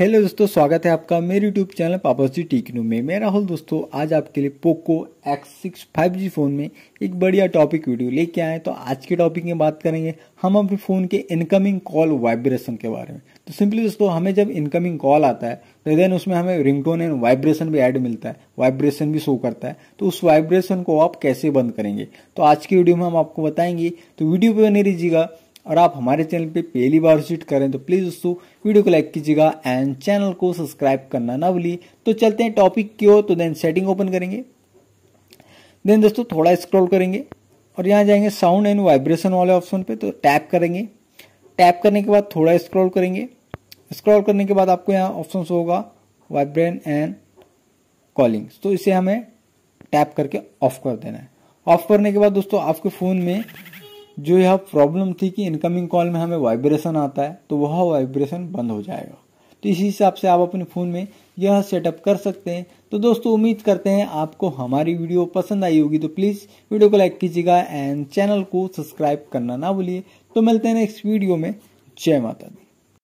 hello दोस्तों स्वागत है आपका मेरे यूट्यूब चैनल पापस जी टीकनू में मैं राहुल दोस्तों आज आपके लिए Poco X six five G phone में एक बढ़िया टॉपिक वीडियो लेके आए तो आज के टॉपिक में बात करेंगे हम अपने फ़ोन के इनकमिंग कॉल वाइब्रेशन के बारे में तो सिंपली दोस्तों हमें जब इनकमिंग कॉल आता है तो देन उसमें हमें रिंगटोन एंड वाइब्रेशन भी ऐड मिलता है वाइब्रेशन भी शो करता है तो उस वाइब्रेशन को आप कैसे बंद करेंगे तो आज की वीडियो में हम आपको बताएंगे तो वीडियो पर बने रहिएगा और आप हमारे चैनल पे पहली बार विजिट करें तो प्लीज दोस्तों वीडियो को लाइक कीजिएगा एंड चैनल को सब्सक्राइब करना ना भूलिए तो चलते हैं टॉपिक की ओर तो देन सेटिंग ओपन करेंगे देन दोस्तों थोड़ा स्क्रॉल करेंगे और यहाँ जाएंगे साउंड एंड वाइब्रेशन वाले ऑप्शन पे तो टैप करेंगे टैप करने के बाद थोड़ा स्क्रॉल करेंगे स्क्रॉल करने के बाद आपको यहाँ ऑप्शन होगा वाइब्रेन एंड कॉलिंग तो इसे हमें टैप करके ऑफ कर देना है ऑफ करने के बाद दोस्तों आपके फ़ोन में जो यह प्रॉब्लम थी कि इनकमिंग कॉल में हमें वाइब्रेशन आता है तो वह वाइब्रेशन बंद हो जाएगा तो इसी हिसाब से आप अपने फ़ोन में यह सेटअप कर सकते हैं तो दोस्तों उम्मीद करते हैं आपको हमारी वीडियो पसंद आई होगी तो प्लीज़ वीडियो को लाइक कीजिएगा एंड चैनल को सब्सक्राइब करना ना भूलिए तो मिलते हैं नेक्स्ट वीडियो में जय माता दी